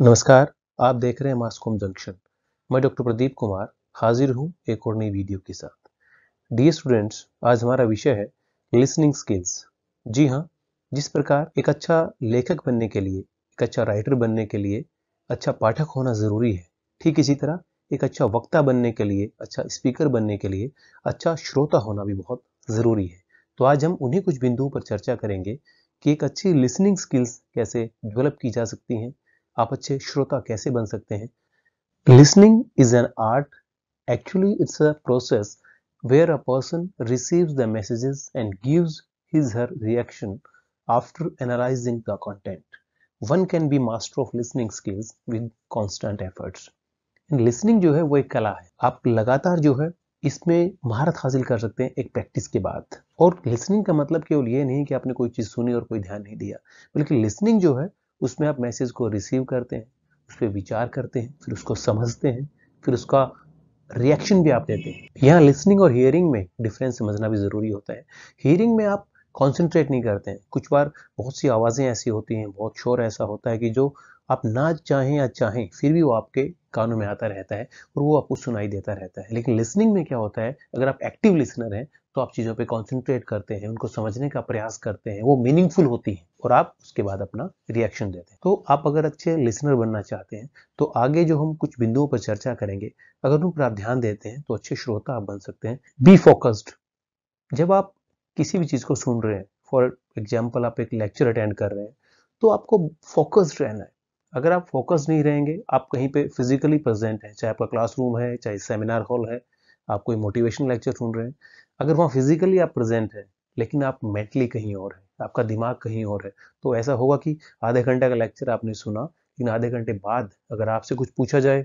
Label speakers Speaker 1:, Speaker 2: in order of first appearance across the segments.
Speaker 1: नमस्कार आप देख रहे हैं मास्कोम जंक्शन मैं डॉक्टर प्रदीप कुमार हाजिर हूं एक और नई वीडियो के साथ डी स्टूडेंट्स आज हमारा विषय है लिसनिंग स्किल्स जी हाँ जिस प्रकार एक अच्छा लेखक बनने के लिए एक अच्छा राइटर बनने के लिए अच्छा पाठक होना ज़रूरी है ठीक इसी तरह एक अच्छा वक्ता बनने के लिए अच्छा स्पीकर बनने के लिए अच्छा श्रोता होना भी बहुत ज़रूरी है तो आज हम उन्हीं कुछ बिंदुओं पर चर्चा करेंगे कि एक अच्छी लिसनिंग स्किल्स कैसे डेवलप की जा सकती हैं आप अच्छे श्रोता कैसे बन सकते हैं listening is an art actually it's a process a person receives the messages and gives his her reaction after analysing the content one can be master of listening skills with constant efforts and listening जो है वो एक कला है आप लगातार जो है इसमें महारत हासिल कर सकते हैं एक प्रैक्टिस के बाद और लिसनिंग का मतलब केवल ये नहीं कि आपने कोई चीज़ सुनी और कोई ध्यान नहीं दिया बल्कि लिसनिंग जो है उसमें आप मैसेज को रिसीव करते हैं उस पर विचार करते हैं फिर उसको समझते हैं फिर उसका रिएक्शन भी आप देते हैं यहाँ लिसनिंग और हियरिंग में डिफरेंस समझना भी ज़रूरी होता है हियरिंग में आप कॉन्सेंट्रेट नहीं करते हैं कुछ बार बहुत सी आवाज़ें ऐसी होती हैं बहुत शोर ऐसा होता है कि जो आप ना चाहें या चाहें फिर भी वो आपके कानों में आता रहता है और वो आपको सुनाई देता रहता है लेकिन लिसनिंग में क्या होता है अगर आप एक्टिव लिसनर हैं तो आप चीज़ों पे कंसंट्रेट करते हैं उनको समझने का प्रयास करते हैं वो मीनिंगफुल होती है और आप उसके बाद अपना रिएक्शन देते हैं तो आप अगर अच्छे लिसनर बनना चाहते हैं तो आगे जो हम कुछ बिंदुओं पर चर्चा करेंगे अगर उन पर आप ध्यान देते हैं तो अच्छे श्रोता आप बन सकते हैं बी फोकस्ड जब आप किसी भी चीज़ को सुन रहे हैं फॉर एग्जाम्पल आप एक लेक्चर अटेंड कर रहे हैं तो आपको फोकस्ड रहना है अगर आप फोकस नहीं रहेंगे आप कहीं पे फिजिकली प्रेजेंट हैं चाहे आपका क्लासरूम है चाहे सेमिनार हॉल है आप कोई मोटिवेशन लेक्चर सुन रहे हैं अगर वहाँ फिजिकली आप प्रेजेंट हैं लेकिन आप मेंटली कहीं और हैं आपका दिमाग कहीं और है तो ऐसा होगा कि आधे घंटे का लेक्चर आपने सुना लेकिन आधे घंटे बाद अगर आपसे कुछ पूछा जाए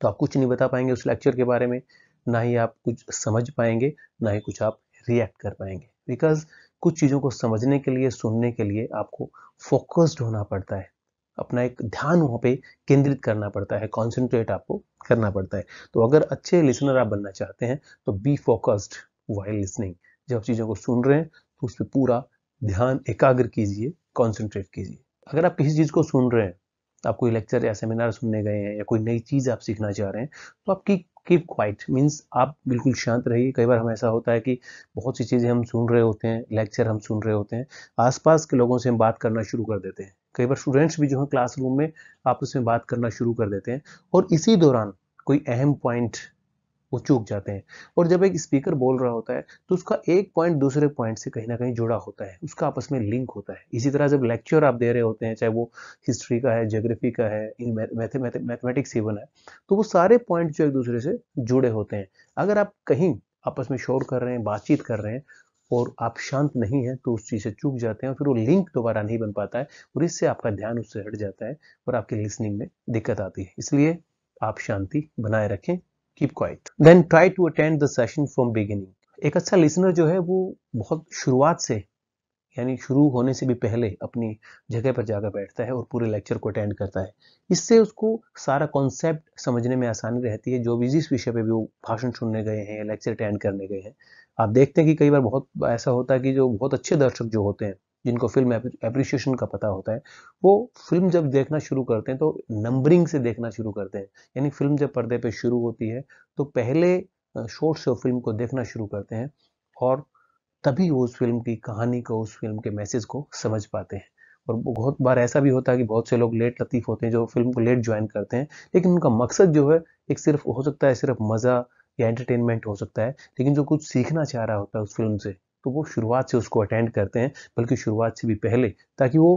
Speaker 1: तो आप कुछ नहीं बता पाएंगे उस लेक्चर के बारे में ना ही आप कुछ समझ पाएंगे ना ही कुछ आप रिएक्ट कर पाएंगे बिकॉज कुछ चीज़ों को समझने के लिए सुनने के लिए आपको फोकस्ड होना पड़ता है अपना एक ध्यान वहाँ पे केंद्रित करना पड़ता है कॉन्सेंट्रेट आपको करना पड़ता है तो अगर अच्छे लिसनर आप बनना चाहते हैं तो बी फोकस्ड वाइल लिसनिंग जब चीज़ों को सुन रहे हैं तो उस पर पूरा ध्यान एकाग्र कीजिए कॉन्सेंट्रेट कीजिए अगर आप किसी चीज़ को सुन रहे हैं आप कोई लेक्चर या सेमिनार सुनने गए हैं या कोई नई चीज़ आप सीखना चाह रहे हैं तो आप की कीप क्वाइट मीन्स आप बिल्कुल शांत रहिए कई बार हम ऐसा होता है कि बहुत सी चीज़ें हम सुन रहे होते हैं लेक्चर हम सुन रहे होते हैं आसपास के लोगों से हम बात करना शुरू कर देते हैं कई बार स्टूडेंट्स भी जो है क्लासरूम में आपस में बात करना शुरू कर देते हैं और इसी दौरान कोई अहम पॉइंट वो चूक जाते हैं और जब एक स्पीकर बोल रहा होता है तो उसका एक पॉइंट दूसरे पॉइंट से कहीं ना कहीं जुड़ा होता है उसका आपस में लिंक होता है इसी तरह जब लेक्चर आप दे रहे होते हैं चाहे वो हिस्ट्री का है ज्योग्राफी का है मैथमेटिक्स इवन है तो वो सारे पॉइंट जो एक दूसरे से जुड़े होते हैं अगर आप कहीं आपस में शोर कर रहे हैं बातचीत कर रहे हैं और आप शांत नहीं हैं तो उस चीज़ से चूक जाते हैं और फिर वो लिंक दोबारा नहीं बन पाता है और इससे आपका ध्यान उससे हट जाता है और आपकी लिसनिंग में दिक्कत आती है इसलिए आप शांति बनाए रखें keep quiet then try to attend the session from beginning एक अच्छा लिसनर जो है वो बहुत शुरुआत से यानी शुरू होने से भी पहले अपनी जगह पर जाकर बैठता है और पूरे लेक्चर को अटेंड करता है इससे उसको सारा कॉन्सेप्ट समझने में आसानी रहती है जो भी जिस विषय पे भी वो भाषण सुनने गए हैं या लेक्चर अटेंड करने गए हैं आप देखते हैं कि कई बार बहुत ऐसा होता है कि जो बहुत अच्छे दर्शक जो होते हैं जिनको फिल्म अप्रिशिएशन का पता होता है वो फिल्म जब देखना शुरू करते हैं तो नंबरिंग से देखना शुरू करते हैं यानी फिल्म जब पर्दे पे शुरू होती है तो पहले शॉर्ट से फिल्म को देखना शुरू करते हैं और तभी वो उस फिल्म की कहानी को उस फिल्म के मैसेज को समझ पाते हैं और बहुत बार ऐसा भी होता है कि बहुत से लोग लेट लतीफ़ होते हैं जो फिल्म को लेट ज्वाइन करते हैं लेकिन उनका मकसद जो है एक सिर्फ हो सकता है सिर्फ मज़ा या एंटरटेनमेंट हो सकता है लेकिन जो कुछ सीखना चाह रहा होता है उस फिल्म से तो वो शुरुआत से उसको अटेंड करते हैं बल्कि शुरुआत से भी पहले ताकि वो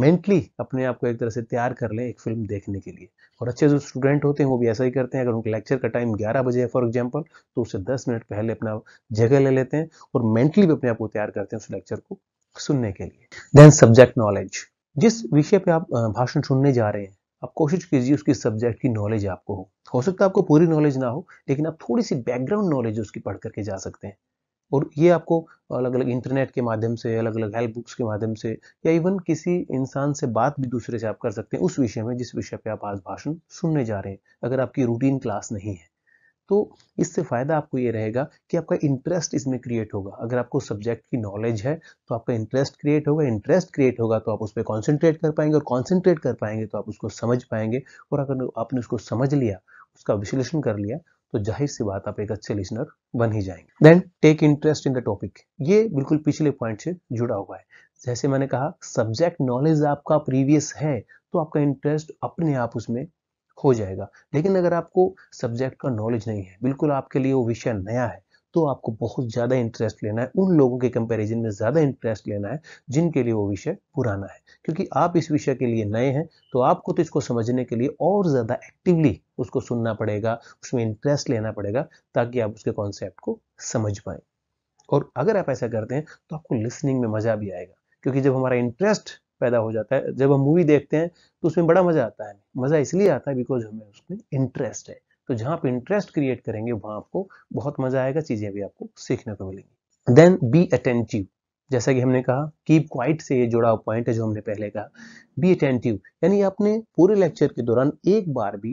Speaker 1: मेंटली uh, अपने आप को एक तरह से तैयार कर लें एक फिल्म देखने के लिए और अच्छे जो स्टूडेंट होते हैं वो भी ऐसा ही करते हैं अगर उनके लेक्चर का टाइम 11 बजे है फॉर एग्जांपल तो उससे 10 मिनट पहले अपना जगह ले लेते हैं और मेंटली भी अपने आप को तैयार करते हैं उस लेक्चर को सुनने के लिए देन सब्जेक्ट नॉलेज जिस विषय पर आप भाषण सुनने जा रहे हैं आप कोशिश कीजिए उसकी सब्जेक्ट की नॉलेज आपको हो हो सकता है आपको पूरी नॉलेज ना हो लेकिन आप थोड़ी सी बैकग्राउंड नॉलेज उसकी पढ़ करके जा सकते हैं और ये आपको अलग अलग इंटरनेट के माध्यम से अलग अलग हेल्प बुक्स के माध्यम से या इवन किसी इंसान से बात भी दूसरे से आप कर सकते हैं उस विषय में जिस विषय पे आप आज भाषण सुनने जा रहे हैं अगर आपकी रूटीन क्लास नहीं है तो इससे फ़ायदा आपको ये रहेगा कि आपका इंटरेस्ट इसमें क्रिएट होगा अगर आपको सब्जेक्ट की नॉलेज है तो आपका इंटरेस्ट क्रिएट होगा इंटरेस्ट क्रिएट होगा तो आप उस पर कॉन्सेंट्रेट कर पाएंगे और कॉन्सेंट्रेट कर पाएंगे तो आप उसको समझ पाएंगे और अगर आपने उसको समझ लिया उसका विश्लेषण कर लिया तो जाहिर सी बात आप एक अच्छे लिसनर बन ही जाएंगे then take interest in the topic ये बिल्कुल पिछले पॉइंट से जुड़ा हुआ है जैसे मैंने कहा सब्जेक्ट नॉलेज आपका प्रीवियस है तो आपका इंटरेस्ट अपने आप उसमें हो जाएगा लेकिन अगर आपको सब्जेक्ट का नॉलेज नहीं है बिल्कुल आपके लिए वो विषय नया है तो आपको बहुत ज़्यादा इंटरेस्ट लेना है उन लोगों के कंपैरिजन में ज़्यादा इंटरेस्ट लेना है जिनके लिए वो विषय पुराना है क्योंकि आप इस विषय के लिए नए हैं तो आपको तो इसको समझने के लिए और ज़्यादा एक्टिवली उसको सुनना पड़ेगा उसमें इंटरेस्ट लेना पड़ेगा ताकि आप उसके कॉन्सेप्ट को समझ पाए और अगर आप ऐसा करते हैं तो आपको लिसनिंग में मज़ा भी आएगा क्योंकि जब हमारा इंटरेस्ट पैदा हो जाता है जब हम मूवी देखते हैं तो उसमें बड़ा मज़ा आता है मज़ा इसलिए आता है बिकॉज हमें उसमें इंटरेस्ट है तो जहां आप इंटरेस्ट क्रिएट करेंगे वहां आपको बहुत मजा आएगा चीज़ें भी आपको सीखने को मिलेंगी देन बी अटेंटिव जैसा कि हमने कहा कीप क्वाइट से ये जुड़ा हुआ पॉइंट है जो हमने पहले कहा बी अटेंटिव यानी आपने पूरे लेक्चर के दौरान एक बार भी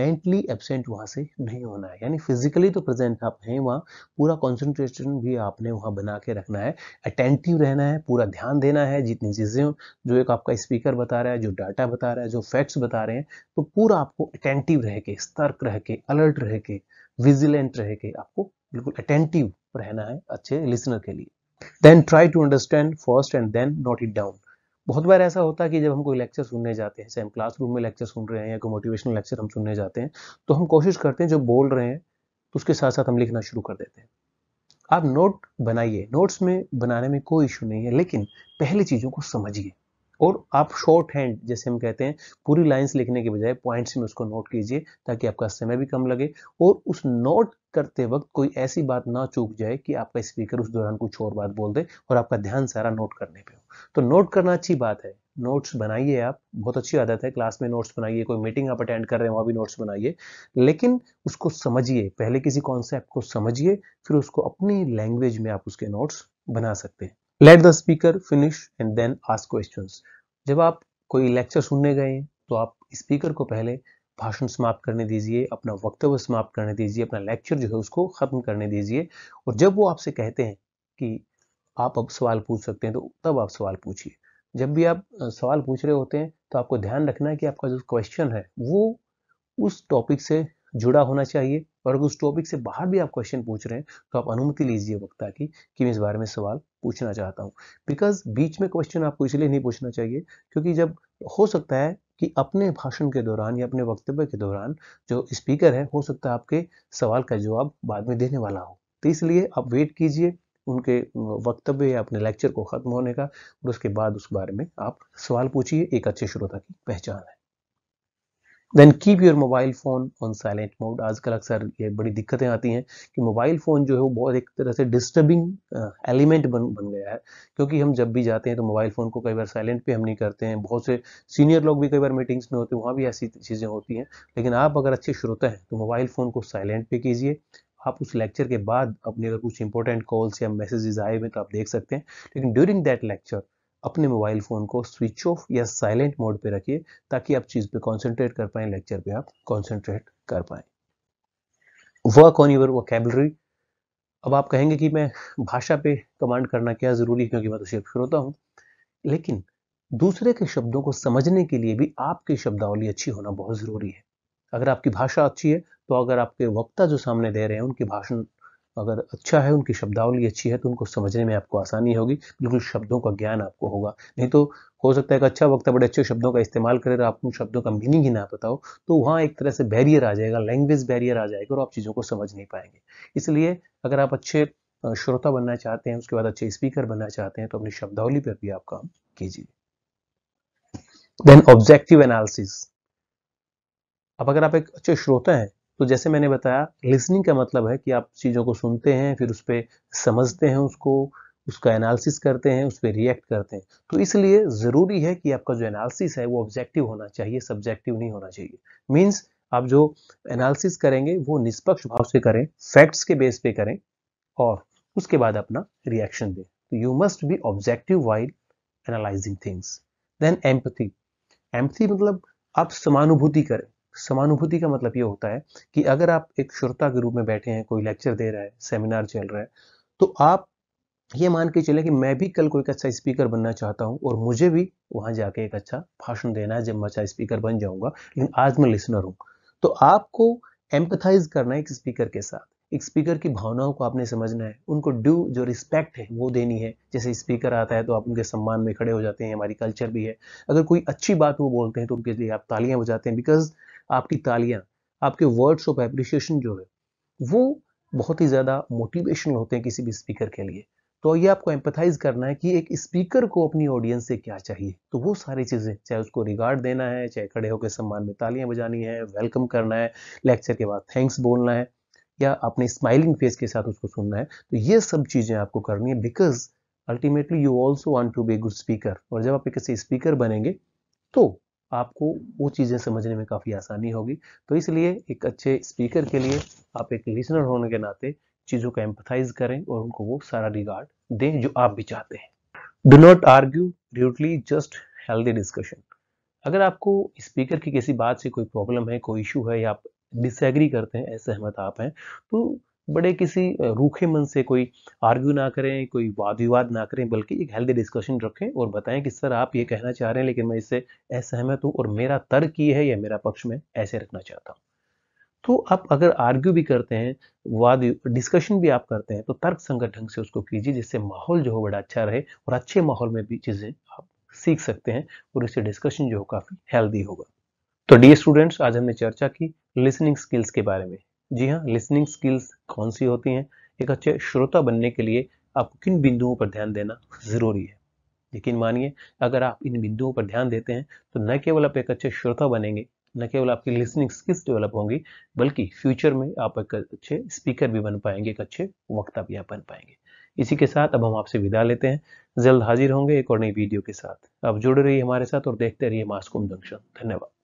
Speaker 1: मेंटली एबसेंट वहां से नहीं होना है यानी फिजिकली तो प्रेजेंट आप हैं वहाँ पूरा कॉन्सेंट्रेशन भी आपने वहाँ बना के रखना है अटेंटिव रहना है पूरा ध्यान देना है जितनी चीज़ें जो एक आपका स्पीकर बता रहा है जो डाटा बता रहा है जो फैक्ट्स बता रहे हैं तो पूरा आपको अटेंटिव रह के सतर्क रह के अलर्ट रह के विजिलेंट रह के आपको बिल्कुल अटेंटिव रहना है अच्छे लिसनर के लिए then try to understand first and then note it down बहुत बार ऐसा होता है कि जब हम कोई लेक्चर सुनने जाते हैं सेम हम क्लासरूम में लेक्चर सुन रहे हैं या कोई मोटिवेशनल लेक्चर हम सुनने जाते हैं तो हम कोशिश करते हैं जो बोल रहे हैं तो उसके साथ साथ हम लिखना शुरू कर देते हैं आप नोट बनाइए नोट्स में बनाने में कोई इशू नहीं है लेकिन पहले चीज़ों को समझिए और आप शॉर्ट हैंड जैसे हम कहते हैं पूरी लाइंस लिखने के बजाय पॉइंट्स में उसको नोट कीजिए ताकि आपका समय भी कम लगे और उस नोट करते वक्त कोई ऐसी बात ना चूक जाए कि आपका स्पीकर उस दौरान कुछ और बात बोल दे और आपका ध्यान सारा नोट करने पे हो तो नोट करना अच्छी बात है नोट्स बनाइए आप बहुत अच्छी आदत है क्लास में नोट्स बनाइए कोई मीटिंग आप अटेंड कर रहे हैं वहां भी नोट्स बनाइए लेकिन उसको समझिए पहले किसी कॉन्सेप्ट को समझिए फिर उसको अपनी लैंग्वेज में आप उसके नोट्स बना सकते हैं let the speaker finish and then ask question जब आप कोई लेक्चर सुनने गए तो आप स्पीकर को पहले भाषण समाप्त करने दीजिए अपना वक्तव्य समाप्त करने दीजिए अपना लेक्चर जो है उसको ख़त्म करने दीजिए और जब वो आपसे कहते हैं कि आप अब सवाल पूछ सकते हैं तो तब आप सवाल पूछिए जब भी आप सवाल पूछ रहे होते हैं तो आपको ध्यान रखना है कि आपका जो क्वेश्चन है वो उस टॉपिक से जुड़ा होना चाहिए और अगर उस टॉपिक से बाहर भी आप क्वेश्चन पूछ रहे हैं तो आप अनुमति लीजिए वक्ता की कि मैं इस बारे में सवाल पूछना चाहता हूँ बिकॉज बीच में क्वेश्चन आपको इसलिए नहीं पूछना चाहिए क्योंकि जब हो सकता है कि अपने भाषण के दौरान या अपने वक्तव्य के दौरान जो स्पीकर है हो सकता है आपके सवाल का जवाब बाद में देने वाला हो तो इसलिए आप वेट कीजिए उनके वक्तव्य या अपने लेक्चर को ख़त्म होने का और उसके बाद उस बारे में आप सवाल पूछिए एक अच्छे श्रोता की पहचान है then keep your mobile phone on silent mode आजकल अक्सर ये बड़ी दिक्कतें आती हैं कि मोबाइल फ़ोन जो है वो बहुत एक तरह से डिस्टर्बिंग एलिमेंट बन बन गया है क्योंकि हम जब भी जाते हैं तो मोबाइल फ़ोन को कई बार साइलेंट पे हम नहीं करते हैं बहुत से सीनियर लोग भी कई बार मीटिंग्स में होते हैं वहाँ भी ऐसी चीज़ें होती हैं लेकिन आप अगर अच्छे श्रोता हैं तो मोबाइल फ़ोन को साइलेंट पे कीजिए आप उस लेक्चर के बाद अपने अगर कुछ इंपॉर्टेंट कॉल्स या मैसेजेस आए हुए तो आप देख सकते हैं लेकिन ड्यूरिंग दैट लेक्चर अपने मोबाइल फ़ोन को स्विच ऑफ या साइलेंट मोड पे रखिए ताकि आप चीज़ पे कंसंट्रेट कर पाएँ लेक्चर पे आप कंसंट्रेट कर पाएँ वर्क ऑन यूर वोकेबलरी अब आप कहेंगे कि मैं भाषा पे कमांड करना क्या ज़रूरी क्योंकि मैं तो सिर्फ श्रोता हूँ लेकिन दूसरे के शब्दों को समझने के लिए भी आपकी शब्दावली अच्छी होना बहुत ज़रूरी है अगर आपकी भाषा अच्छी है तो अगर आपके वक्ता जो सामने दे रहे हैं उनकी भाषण अगर अच्छा है उनकी शब्दावली अच्छी है तो उनको समझने में आपको आसानी होगी बिल्कुल शब्दों का ज्ञान आपको होगा नहीं तो हो सकता है कि अच्छा वक्त बड़े अच्छे शब्दों का इस्तेमाल करें तो आप उन शब्दों का मीनिंग ही ना बताओ तो वहाँ एक तरह से बैरियर आ जाएगा लैंग्वेज बैरियर आ जाएगा और आप चीज़ों को समझ नहीं पाएंगे इसलिए अगर आप अच्छे श्रोता बनना चाहते हैं उसके बाद अच्छे स्पीकर बनना चाहते हैं तो अपनी शब्दावली पर भी आप काम कीजिए देन ऑब्जेक्टिव एनालिसिस अब अगर आप एक अच्छे श्रोता हैं तो जैसे मैंने बताया लिसनिंग का मतलब है कि आप चीज़ों को सुनते हैं फिर उस पर समझते हैं उसको उसका एनालिसिस करते हैं उस पर रिएक्ट करते हैं तो इसलिए ज़रूरी है कि आपका जो एनालिसिस है वो ऑब्जेक्टिव होना चाहिए सब्जेक्टिव नहीं होना चाहिए मीन्स आप जो एनालिसिस करेंगे वो निष्पक्ष भाव से करें फैक्ट्स के बेस पे करें और उसके बाद अपना रिएक्शन दें तो you must be objective while analysing things then empathy empathy मतलब आप समानुभूति करें समानुभूति का मतलब ये होता है कि अगर आप एक श्रोता के रूप में बैठे हैं कोई लेक्चर दे रहा है सेमिनार चल रहा है तो आप ये मान के चले कि मैं भी कल को एक अच्छा स्पीकर बनना चाहता हूं और मुझे भी वहां जाके एक अच्छा भाषण देना है जब मैं अच्छा स्पीकर बन जाऊंगा लेकिन आज मैं लिसनर हूं तो आपको एम्पथाइज करना है एक स्पीकर के साथ एक स्पीकर की भावनाओं को आपने समझना है उनको ड्यू जो रिस्पेक्ट है वो देनी है जैसे स्पीकर आता है तो आप उनके सम्मान में खड़े हो जाते हैं हमारी कल्चर भी है अगर कोई अच्छी बात वो बोलते हैं तो उनके लिए आप तालियां बजाते हैं बिकॉज आपकी तालियाँ आपके वर्ड्स ऑफ एप्रिसिएशन जो है वो बहुत ही ज़्यादा मोटिवेशनल होते हैं किसी भी स्पीकर के लिए तो ये आपको एम्पथाइज करना है कि एक स्पीकर को अपनी ऑडियंस से क्या चाहिए तो वो सारी चीज़ें चाहे उसको रिगार्ड देना है चाहे खड़े होकर सम्मान में तालियां बजानी है वेलकम करना है लेक्चर के बाद थैंक्स बोलना है या अपने स्माइलिंग फेस के साथ उसको सुनना है तो ये सब चीज़ें आपको करनी है because ultimately you also want to be good speaker और जब आप एक ऐसे स्पीकर बनेंगे तो आपको वो चीज़ें समझने में काफ़ी आसानी होगी तो इसलिए एक अच्छे स्पीकर के लिए आप एक लिसनर होने के नाते चीज़ों को एम्पथाइज करें और उनको वो सारा रिगार्ड दें जो आप भी चाहते हैं do not argue duly just healthy discussion अगर आपको स्पीकर की किसी बात से कोई प्रॉब्लम है कोई इशू है या आप डिसएग्री करते हैं ऐसे हमत आप हैं तो बड़े किसी रूखे मन से कोई आर्ग्यू ना करें कोई वाद विवाद ना करें बल्कि एक हेल्दी डिस्कशन रखें और बताएं कि सर आप ये कहना चाह रहे हैं लेकिन मैं इससे असहमत हूँ और मेरा तर्क ये है या मेरा पक्ष में ऐसे रखना चाहता हूँ तो आप अगर आर्ग्यू भी करते हैं वाद डिस्कशन भी आप करते हैं तो तर्क संगत ढंग से उसको कीजिए जिससे माहौल जो हो बड़ा अच्छा रहे और अच्छे माहौल में भी चीज़ें आप सीख सकते हैं और इससे डिस्कशन जो हो काफ़ी हेल्दी होगा तो डी स्टूडेंट्स आज हमने चर्चा की लिसनिंग स्किल्स के बारे में जी हाँ लिसनिंग स्किल्स कौन सी होती हैं एक अच्छे श्रोता बनने के लिए आपको किन बिंदुओं पर ध्यान देना ज़रूरी है लेकिन मानिए अगर आप इन बिंदुओं पर ध्यान देते हैं तो न केवल आप एक अच्छे श्रोता बनेंगे न केवल आपकी लिसनिंग स्किल्स डेवलप होंगी बल्कि फ्यूचर में आप एक अच्छे स्पीकर भी बन पाएंगे एक अच्छे वक्ता भी आप बन पाएंगे इसी के साथ अब हम आपसे विदा लेते हैं जल्द हाजिर होंगे एक और नई वीडियो के साथ आप जुड़े रहिए हमारे साथ और देखते रहिए मास्कोम जंक्शन धन्यवाद